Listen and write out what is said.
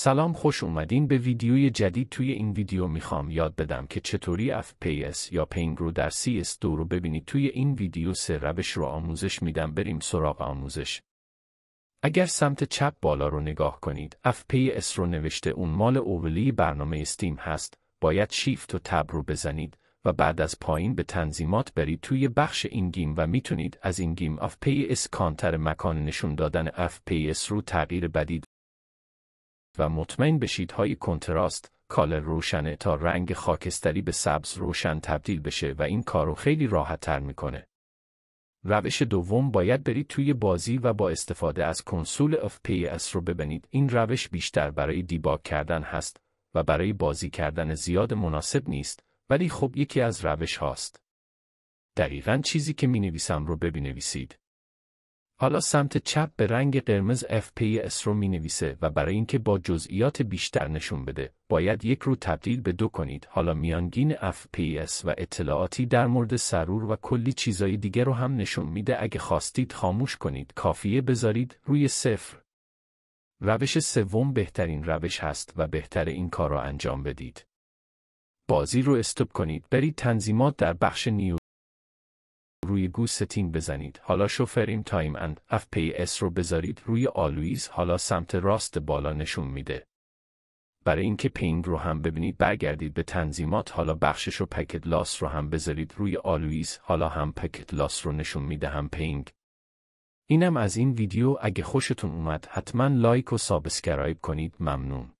سلام خوش اومدین به ویدیوی جدید توی این ویدیو میخوام یاد بدم که چطوری FPS یا پینگ رو در CS2 رو ببینید توی این ویدیو سه روش رو آموزش میدم بریم سراغ آموزش اگر سمت چپ بالا رو نگاه کنید FPS رو نوشته اون مال اولی برنامه استیم هست باید شیفت و تب رو بزنید و بعد از پایین به تنظیمات برید توی بخش این گیم و میتونید از این گیم FPS کانتر مکان نشون دادن FPS رو تغییر بدید و مطمئن بشید های کنتراست کالر روشنه تا رنگ خاکستری به سبز روشن تبدیل بشه و این کارو خیلی راحت تر میکنه. روش دوم باید برید توی بازی و با استفاده از کنسول اف پی اس رو ببینید. این روش بیشتر برای دیباگ کردن هست و برای بازی کردن زیاد مناسب نیست ولی خب یکی از روش هاست. دقیقا چیزی که می نویسم رو ببینویسید. حالا سمت چپ به رنگ قرمز FPS رو می نویسه و برای اینکه با جزئیات بیشتر نشون بده باید یک رو تبدیل به دو کنید حالا میانگین FPS و اطلاعاتی در مورد سرور و کلی چیزای دیگه رو هم نشون میده اگه خواستید خاموش کنید کافیه بذارید روی صفر روش سوم بهترین روش هست و بهتر این کار را انجام بدید بازی رو استوب کنید برید تنظیمات در بخش نیو روی گو ستین بزنید حالا شوفریم تایم اند اس رو بذارید روی آلویز حالا سمت راست بالا نشون میده برای اینکه پینگ رو هم ببینید برگردید به تنظیمات حالا بخشش و پکت لاس رو هم بذارید روی آلویز حالا هم پکت لاس رو نشون میده هم پینگ اینم از این ویدیو اگه خوشتون اومد حتما لایک و سابسکرایب کنید ممنون